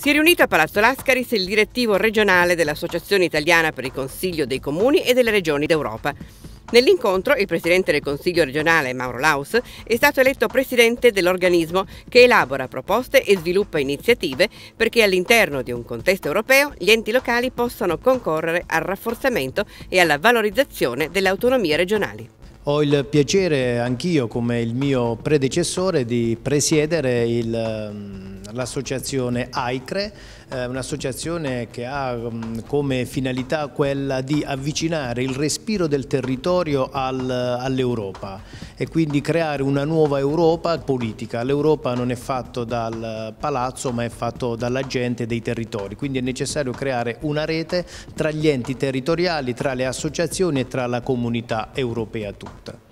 Si è riunito a Palazzo Lascaris il direttivo regionale dell'Associazione Italiana per il Consiglio dei Comuni e delle Regioni d'Europa. Nell'incontro il presidente del Consiglio regionale Mauro Laus è stato eletto presidente dell'organismo che elabora proposte e sviluppa iniziative perché all'interno di un contesto europeo gli enti locali possano concorrere al rafforzamento e alla valorizzazione delle autonomie regionali. Ho il piacere anch'io come il mio predecessore di presiedere il ehm, l'associazione AICRE, eh, un'associazione che ha mm, come finalità quella di avvicinare il respiro del territorio all'Europa e quindi creare una nuova Europa politica. L'Europa non è fatta dal palazzo ma è fatta dalla gente e dei territori, quindi è necessario creare una rete tra gli enti territoriali, tra le associazioni e tra la comunità europea tutta.